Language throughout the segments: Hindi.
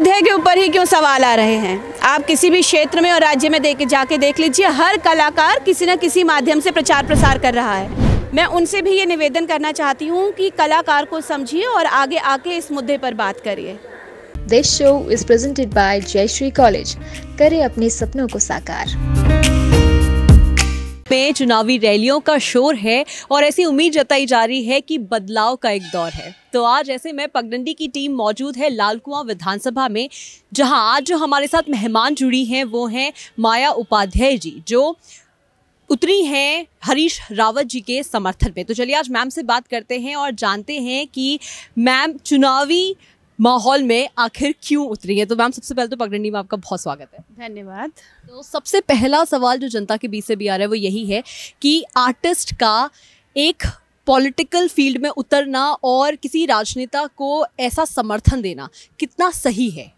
अध्याय के ऊपर ही क्यों सवाल आ रहे हैं आप किसी भी क्षेत्र में और राज्य में देख जाके देख लीजिए हर कलाकार किसी न किसी माध्यम से प्रचार प्रसार कर रहा है मैं उनसे भी ये निवेदन करना चाहती हूँ कि कलाकार को समझिए और आगे आके इस मुद्दे पर बात करिए this show is presented by Jayshree college करे अपने सपनों को साकार में चुनावी रैलियों का शोर है और ऐसी उम्मीद जताई जा रही है कि बदलाव का एक दौर है तो आज ऐसे में पगडंडी की टीम मौजूद है लालकुआ विधानसभा में जहां आज जो हमारे साथ मेहमान जुड़ी हैं वो हैं माया उपाध्याय जी जो उतरी हैं हरीश रावत जी के समर्थन में तो चलिए आज मैम से बात करते हैं और जानते हैं कि मैम चुनावी माहौल में आखिर क्यों उतरी है तो मैम सबसे पहले तो पगडंडी में आपका बहुत स्वागत है धन्यवाद तो सबसे पहला सवाल जो जनता के बीच से भी आ रहा है वो यही है कि आर्टिस्ट का एक पॉलिटिकल फील्ड में उतरना और किसी राजनेता को ऐसा समर्थन देना कितना सही है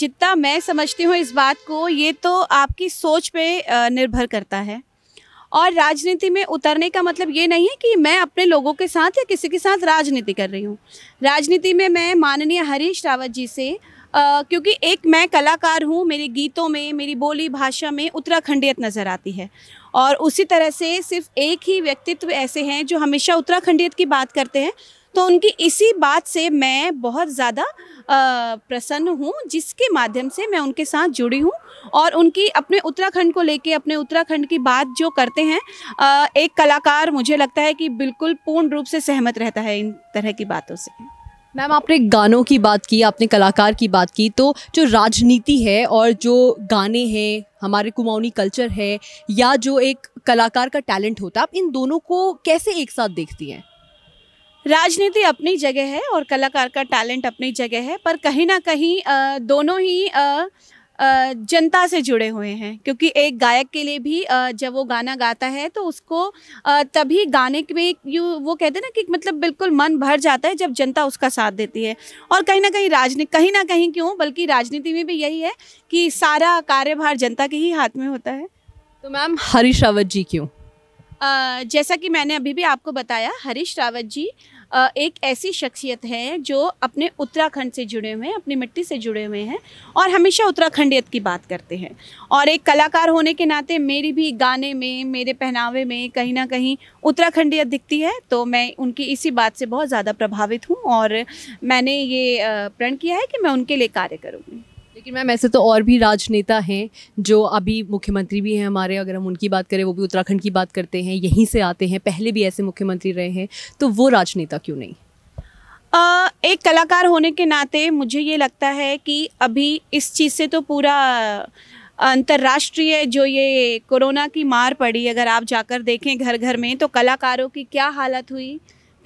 जितना मैं समझती हूँ इस बात को ये तो आपकी सोच पे निर्भर करता है और राजनीति में उतरने का मतलब ये नहीं है कि मैं अपने लोगों के साथ या किसी के साथ राजनीति कर रही हूँ राजनीति में मैं माननीय हरीश रावत जी से आ, क्योंकि एक मैं कलाकार हूँ मेरे गीतों में मेरी बोली भाषा में उत्तराखंडियत नज़र आती है और उसी तरह से सिर्फ एक ही व्यक्तित्व ऐसे हैं जो हमेशा उत्तराखंडियत की बात करते हैं तो उनकी इसी बात से मैं बहुत ज़्यादा प्रसन्न हूँ जिसके माध्यम से मैं उनके साथ जुड़ी हूँ और उनकी अपने उत्तराखंड को लेके अपने उत्तराखंड की बात जो करते हैं एक कलाकार मुझे लगता है कि बिल्कुल पूर्ण रूप से सहमत रहता है इन तरह की बातों से मैम आपने गानों की बात की आपने कलाकार की बात की तो जो राजनीति है और जो गाने हैं हमारे कुमाऊनी कल्चर है या जो एक कलाकार का टैलेंट होता है आप इन दोनों को कैसे एक साथ देखती हैं राजनीति अपनी जगह है और कलाकार का टैलेंट अपनी जगह है पर कहीं ना कहीं दोनों ही जनता से जुड़े हुए हैं क्योंकि एक गायक के लिए भी जब वो गाना गाता है तो उसको तभी गाने में यू वो कहते हैं ना कि मतलब बिल्कुल मन भर जाता है जब जनता उसका साथ देती है और कहीं ना कहीं राजनीति कहीं ना कहीं क्यों बल्कि राजनीति में भी यही है कि सारा कार्यभार जनता के ही हाथ में होता है तो मैम हरीश रावत जी क्यों जैसा कि मैंने अभी भी आपको बताया हरीश रावत जी एक ऐसी शख्सियत है जो अपने उत्तराखंड से जुड़े हुए हैं अपनी मिट्टी से जुड़े हुए हैं और हमेशा उत्तराखंडियत की बात करते हैं और एक कलाकार होने के नाते मेरी भी गाने में मेरे पहनावे में कहीं ना कहीं उत्तराखंडियत दिखती है तो मैं उनकी इसी बात से बहुत ज़्यादा प्रभावित हूँ और मैंने ये प्रण किया है कि मैं उनके लिए कार्य करूँगी लेकिन मैम ऐसे तो और भी राजनेता हैं जो अभी मुख्यमंत्री भी हैं हमारे अगर हम उनकी बात करें वो भी उत्तराखंड की बात करते हैं यहीं से आते हैं पहले भी ऐसे मुख्यमंत्री रहे हैं तो वो राजनेता क्यों नहीं आ, एक कलाकार होने के नाते मुझे ये लगता है कि अभी इस चीज़ से तो पूरा अंतर्राष्ट्रीय जो ये कोरोना की मार पड़ी अगर आप जाकर देखें घर घर में तो कलाकारों की क्या हालत हुई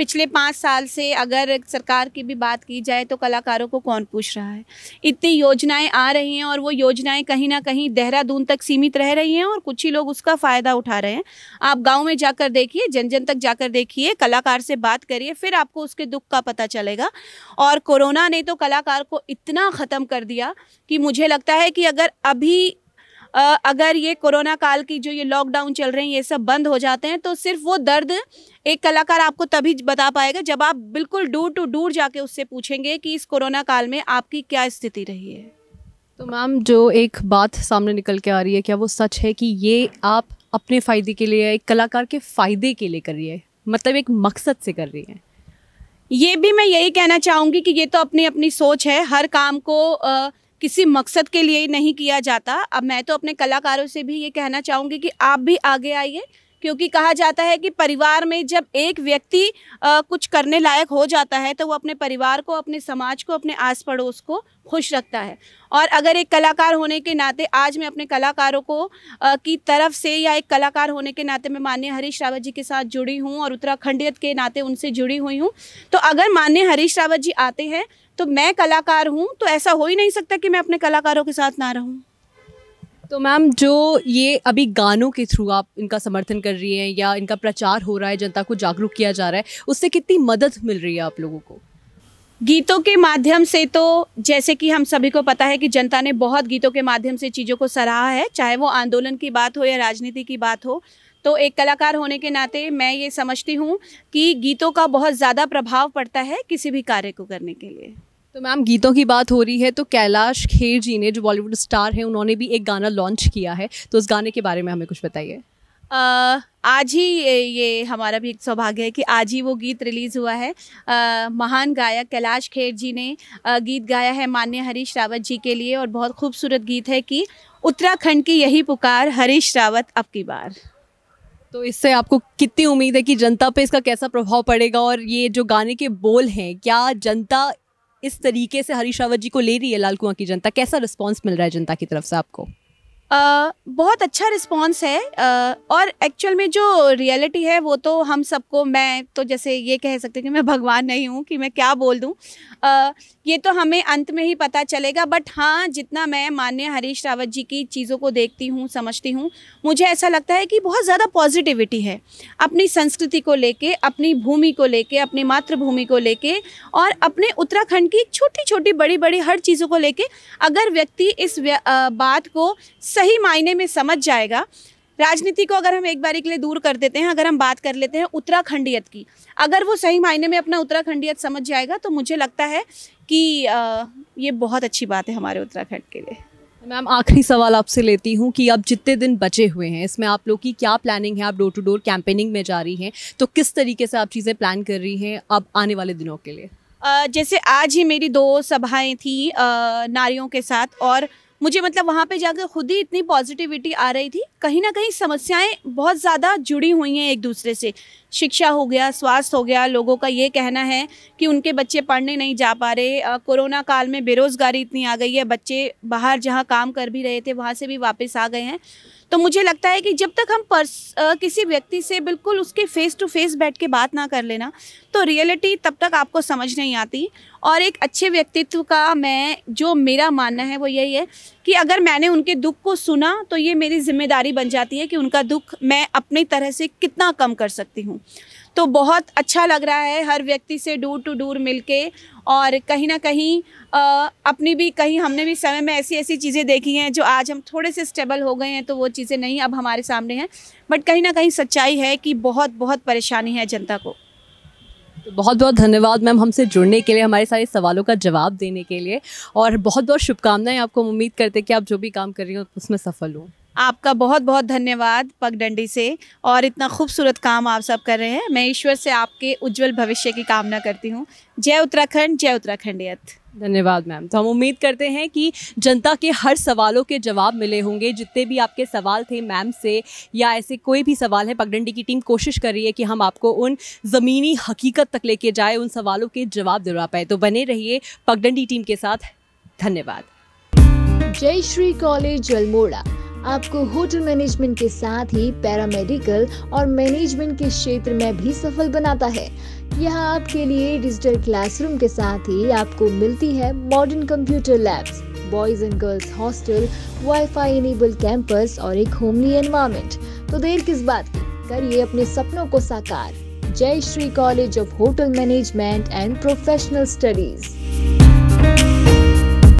पिछले पाँच साल से अगर सरकार की भी बात की जाए तो कलाकारों को कौन पूछ रहा है इतनी योजनाएं आ रही हैं और वो योजनाएं कहीं ना कहीं देहरादून तक सीमित रह रही हैं और कुछ ही लोग उसका फ़ायदा उठा रहे हैं आप गाँव में जाकर देखिए जन जन तक जाकर देखिए कलाकार से बात करिए फिर आपको उसके दुख का पता चलेगा और कोरोना ने तो कलाकार को इतना ख़त्म कर दिया कि मुझे लगता है कि अगर अभी अगर ये कोरोना काल की जो ये लॉकडाउन चल रहे हैं ये सब बंद हो जाते हैं तो सिर्फ वो दर्द एक कलाकार आपको तभी बता पाएगा जब आप बिल्कुल डूर टू डूर जाके उससे पूछेंगे कि इस कोरोना काल में आपकी क्या स्थिति रही है तो मैम जो एक बात सामने निकल के आ रही है क्या वो सच है कि ये आप अपने फ़ायदे के लिए एक कलाकार के फ़ायदे के लिए कर रही है मतलब एक मकसद से कर रही है ये भी मैं यही कहना चाहूँगी कि ये तो अपनी अपनी सोच है हर काम को आ, किसी मकसद के लिए ही नहीं किया जाता अब मैं तो अपने कलाकारों से भी ये कहना चाहूँगी कि आप भी आगे आइए क्योंकि कहा जाता है कि परिवार में जब एक व्यक्ति कुछ करने लायक हो जाता है तो वो अपने परिवार को अपने समाज को अपने आस पड़ोस को खुश रखता है और अगर एक कलाकार होने के नाते आज मैं अपने कलाकारों को आ, की तरफ से या एक कलाकार होने के नाते मैं माननीय हरीश रावत जी के साथ जुड़ी हूँ और उत्तराखंडियत के नाते उनसे जुड़ी हुई हूँ तो अगर माननीय हरीश रावत जी आते हैं तो मैं कलाकार हूँ तो ऐसा हो ही नहीं सकता कि मैं अपने कलाकारों के साथ ना रहूँ तो मैम जो ये अभी गानों के थ्रू आप इनका समर्थन कर रही हैं या इनका प्रचार हो रहा है जनता को जागरूक किया जा रहा है उससे कितनी मदद मिल रही है आप लोगों को गीतों के माध्यम से तो जैसे कि हम सभी को पता है कि जनता ने बहुत गीतों के माध्यम से चीज़ों को सराहा है चाहे वो आंदोलन की बात हो या राजनीति की बात हो तो एक कलाकार होने के नाते मैं ये समझती हूँ कि गीतों का बहुत ज़्यादा प्रभाव पड़ता है किसी भी कार्य को करने के लिए तो मैम गीतों की बात हो रही है तो कैलाश खेर जी ने जो बॉलीवुड स्टार हैं उन्होंने भी एक गाना लॉन्च किया है तो उस गाने के बारे में हमें कुछ बताइए आज ही ये हमारा भी एक सौभाग्य है कि आज ही वो गीत रिलीज़ हुआ है आ, महान गायक कैलाश खेर जी ने आ, गीत गाया है मान्य हरीश रावत जी के लिए और बहुत खूबसूरत गीत है कि उत्तराखंड की यही पुकार हरीश रावत अब की बार तो इससे आपको कितनी उम्मीद है कि जनता पे इसका कैसा प्रभाव पड़ेगा और ये जो गाने के बोल हैं क्या जनता इस तरीके से हरीश रावत जी को ले रही है लाल कुआं की जनता कैसा रिस्पॉन्स मिल रहा है जनता की तरफ से आपको बहुत अच्छा रिस्पॉन्स है और एक्चुअल में जो रियलिटी है वो तो हम सबको मैं तो जैसे ये कह सकते हैं कि मैं भगवान नहीं हूँ कि मैं क्या बोल दूँ ये तो हमें अंत में ही पता चलेगा बट हाँ जितना मैं मान्य हरीश रावत जी की चीज़ों को देखती हूँ समझती हूँ मुझे ऐसा लगता है कि बहुत ज़्यादा पॉजिटिविटी है अपनी संस्कृति को लेके अपनी भूमि को लेके अपनी मातृभूमि को लेके और अपने उत्तराखंड की छोटी छोटी बड़ी बड़ी हर चीज़ों को लेके अगर व्यक्ति इस व्या, बात को सही मायने में समझ जाएगा राजनीति को अगर हम एक बारी के लिए दूर कर देते हैं अगर हम बात कर लेते हैं उत्तराखंडियत की अगर वो सही मायने में अपना उत्तराखंडियत समझ जाएगा तो मुझे लगता है कि आ, ये बहुत अच्छी बात है हमारे उत्तराखंड के लिए मैम आखिरी सवाल आपसे लेती हूँ कि अब जितने दिन बचे हुए हैं इसमें आप लोग की क्या प्लानिंग है आप डोर टू डोर कैंपेनिंग में जा रही हैं तो किस तरीके से आप चीज़ें प्लान कर रही हैं अब आने वाले दिनों के लिए जैसे आज ही मेरी दो सभाएं थी नारियों के साथ और मुझे मतलब वहाँ पे जाकर खुद ही इतनी पॉजिटिविटी आ रही थी कहीं ना कहीं समस्याएं बहुत ज़्यादा जुड़ी हुई हैं एक दूसरे से शिक्षा हो गया स्वास्थ्य हो गया लोगों का ये कहना है कि उनके बच्चे पढ़ने नहीं जा पा रहे कोरोना काल में बेरोज़गारी इतनी आ गई है बच्चे बाहर जहाँ काम कर भी रहे थे वहाँ से भी वापस आ गए हैं तो मुझे लगता है कि जब तक हम पर्स किसी व्यक्ति से बिल्कुल उसके फेस टू फेस बैठ के बात ना कर लेना तो रियलिटी तब तक आपको समझ नहीं आती और एक अच्छे व्यक्तित्व का मैं जो मेरा मानना है वो यही है कि अगर मैंने उनके दुख को सुना तो ये मेरी जिम्मेदारी बन जाती है कि उनका दुख मैं अपनी तरह से कितना कम कर सकती हूँ तो बहुत अच्छा लग रहा है हर व्यक्ति से डूर टू डूर मिलके और कहीं ना कहीं आ, अपनी भी कहीं हमने भी समय में ऐसी ऐसी चीज़ें देखी हैं जो आज हम थोड़े से स्टेबल हो गए हैं तो वो चीज़ें नहीं अब हमारे सामने हैं बट कहीं ना कहीं सच्चाई है कि बहुत बहुत परेशानी है जनता को बहुत बहुत धन्यवाद मैम हमसे जुड़ने के लिए हमारे सारे सवालों का जवाब देने के लिए और बहुत बहुत शुभकामनाएं आपको उम्मीद करते हैं कि आप जो भी काम कर रही हो उसमें सफल हों आपका बहुत बहुत धन्यवाद पगडंडी से और इतना खूबसूरत काम आप सब कर रहे हैं मैं ईश्वर से आपके उज्जवल भविष्य की कामना करती हूँ जय उत्तराखंड जय उत्तराखंड धन्यवाद मैम तो हम उम्मीद करते हैं कि जनता के हर सवालों के जवाब मिले होंगे जितने भी आपके सवाल थे मैम से या ऐसे कोई भी सवाल है पगडंडी की टीम कोशिश कर रही है कि हम आपको उन ज़मीनी हकीकत तक लेके जाए उन सवालों के जवाब दिलवा पाए तो बने रहिए पगडंडी टीम के साथ धन्यवाद जय श्री कॉलेज जलमोड़ा आपको होटल मैनेजमेंट के साथ ही पैरामेडिकल और मैनेजमेंट के क्षेत्र में भी सफल बनाता है यहाँ आपके लिए डिजिटल क्लासरूम के साथ ही आपको मिलती है modern computer labs boys and girls hostel wifi enable campus और एक होमली एनवायरमेंट तो देर किस बात की करिए अपने सपनों को साकार Jai Shri college of hotel management and professional studies